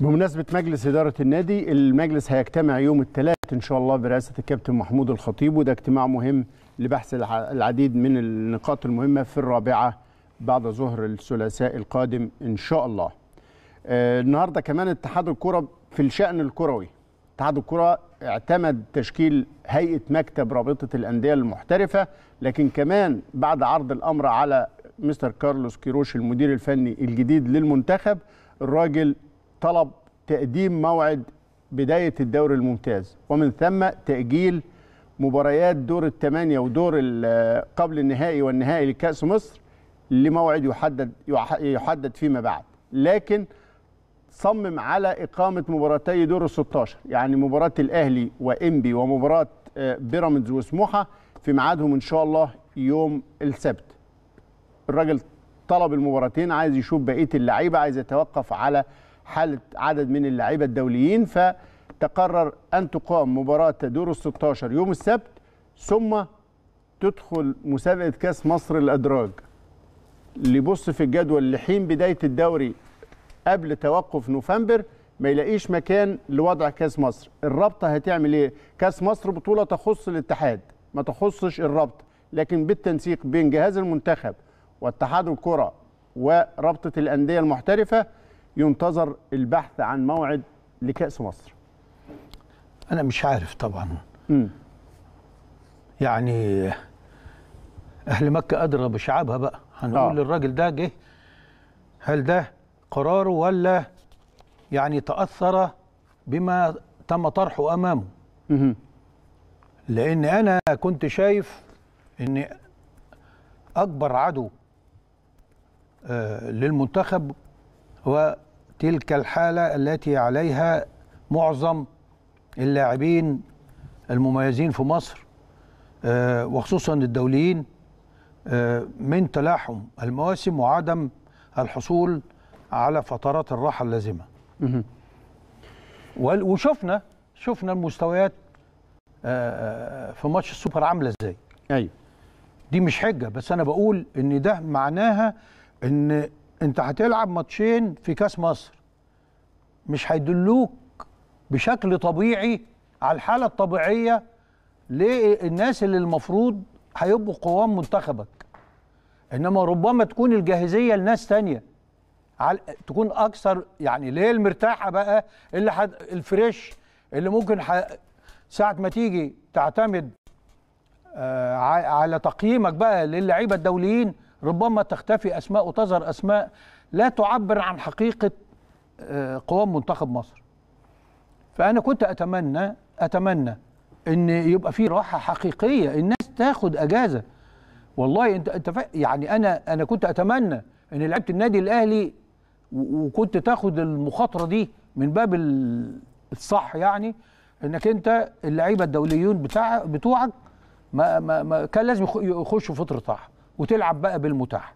بمناسبة مجلس إدارة النادي المجلس هيجتمع يوم الثلاث إن شاء الله برئاسة الكابتن محمود الخطيب وده اجتماع مهم لبحث العديد من النقاط المهمة في الرابعة بعد ظهر الثلاثاء القادم إن شاء الله آه، النهاردة كمان اتحاد الكرة في الشأن الكروي اتحاد الكرة اعتمد تشكيل هيئة مكتب رابطة الأندية المحترفة لكن كمان بعد عرض الأمر على مستر كارلوس كيروش المدير الفني الجديد للمنتخب الراجل طلب تقديم موعد بداية الدوري الممتاز ومن ثم تأجيل مباريات دور الثمانية ودور قبل النهائي والنهائي لكأس مصر لموعد يحدد يحدد فيما بعد لكن صمم على إقامة مباراتي دور ال 16 يعني مباراة الأهلي وإنبي ومباراة آه، بيراميدز وسموحة في ميعادهم إن شاء الله يوم السبت الراجل طلب المباراتين عايز يشوف بقية اللعيبة عايز يتوقف على حاله عدد من اللعيبه الدوليين فتقرر ان تقام مباراه دور ال 16 يوم السبت ثم تدخل مسابقه كاس مصر الادراج اللي يبص في الجدول لحين بدايه الدوري قبل توقف نوفمبر ما يلاقيش مكان لوضع كاس مصر الرابطه هتعمل ايه كاس مصر بطوله تخص الاتحاد ما تخصش الرابطه لكن بالتنسيق بين جهاز المنتخب واتحاد الكره ورابطه الانديه المحترفه ينتظر البحث عن موعد لكأس مصر أنا مش عارف طبعا م. يعني أهل مكة أدرى بشعبها بقى هنقول آه. للراجل ده جه هل ده قراره ولا يعني تأثر بما تم طرحه أمامه م. لأن أنا كنت شايف أن أكبر عدو آه، للمنتخب هو تلك الحالة التي عليها معظم اللاعبين المميزين في مصر آه، وخصوصا الدوليين آه، من تلاحم المواسم وعدم الحصول على فترات الراحة اللازمة وشفنا شفنا المستويات آه، في ماتش السوبر عاملة ازاي ايوه دي مش حجة بس أنا بقول إن ده معناها إن أنت هتلعب ماتشين في كاس مصر مش هيدلوك بشكل طبيعي على الحاله الطبيعيه للناس اللي المفروض هيبقوا قوام منتخبك انما ربما تكون الجاهزيه لناس تانية على تكون اكثر يعني ليه المرتاحه بقى اللي حد الفريش اللي ممكن ح... ساعه ما تيجي تعتمد آه على تقييمك بقى للعيبه الدوليين ربما تختفي اسماء وتظهر اسماء لا تعبر عن حقيقه آه، قوام منتخب مصر فانا كنت اتمنى اتمنى ان يبقى في راحه حقيقيه الناس تاخد اجازه والله انت انت يعني انا انا كنت اتمنى ان لعيبه النادي الاهلي وكنت تاخد المخاطره دي من باب الصح يعني انك انت اللعيبه الدوليون بتاع بتوعك ما, ما, ما كان لازم يخشوا فتره طاح وتلعب بقى بالمتاح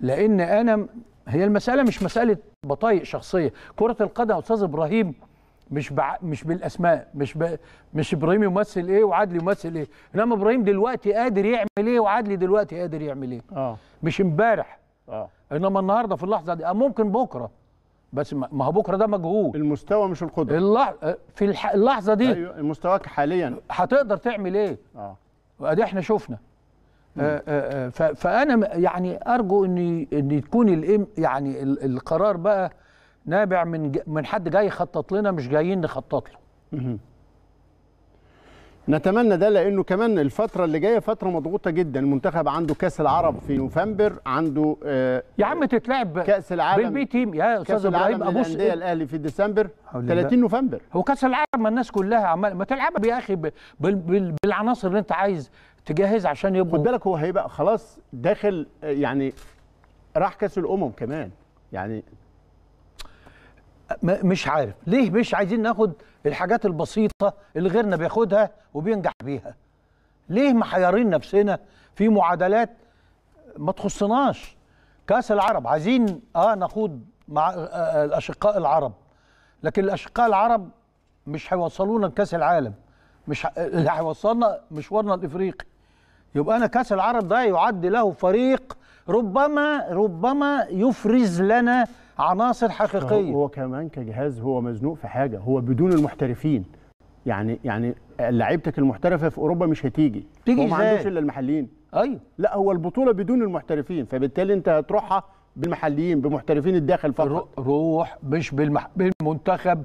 لان انا هي المساله مش مساله بطايق شخصيه كره القدم استاذ ابراهيم مش بع... مش بالاسماء مش ب... مش ابراهيم يمثل ايه وعدلي يمثل ايه انما ابراهيم دلوقتي قادر يعمل ايه وعدلي دلوقتي قادر يعمل ايه اه مش امبارح اه انما النهارده في اللحظه دي آه، ممكن بكره بس ما هو بكره ده مجهود المستوى مش القدره اللح... آه، في الح... اللحظه دي ايوه مستواك حاليا هتقدر تعمل ايه اه وادي احنا شفنا آه، آه، آه، فانا يعني ارجو ان ان تكون يعني القرار بقى نابع من من حد جاي يخطط لنا مش جايين نخطط له نتمنى ده لانه كمان الفتره اللي جايه فتره مضغوطه جدا المنتخب عنده كاس العرب في نوفمبر عنده آه يا عم تتلعب كاس العالم بالبي تيم يا استاذ ابراهيم ابوس الانديه إيه؟ الاهلي في ديسمبر 30 نوفمبر هو كاس العالم ما الناس كلها عمال ما تلعبها يا اخي بالعناصر اللي انت عايز تجهز عشان يبقوا خد بالك هو هيبقى خلاص داخل يعني راح كاس الامم كمان يعني مش عارف ليه مش عايزين ناخد الحاجات البسيطه اللي غيرنا بياخدها وبينجح بيها ليه محيرين نفسنا في معادلات ما تخصناش كاس العرب عايزين اه نخوض مع آه، آه، الاشقاء العرب لكن الاشقاء العرب مش هيوصلونا لكاس العالم مش اللي هيوصلنا مشوارنا الافريقي يبقى انا كاس العرب ده يعد له فريق ربما ربما يفرز لنا عناصر حقيقيه هو كمان كجهاز هو مزنوق في حاجه هو بدون المحترفين يعني يعني لعيبتك المحترفه في اوروبا مش هتيجي تيجي هو ما عندوش الا المحليين ايوه لا هو البطوله بدون المحترفين فبالتالي انت هتروحها بالمحليين بمحترفين الداخل فقط روح مش بالمح... بالمنتخب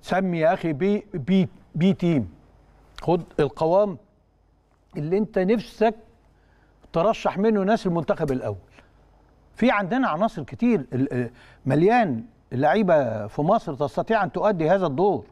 سمي يا اخي بي بي, بي تيم خد القوام اللي انت نفسك ترشح منه ناس المنتخب الاول في عندنا عناصر كتير مليان لعيبه في مصر تستطيع ان تؤدي هذا الدور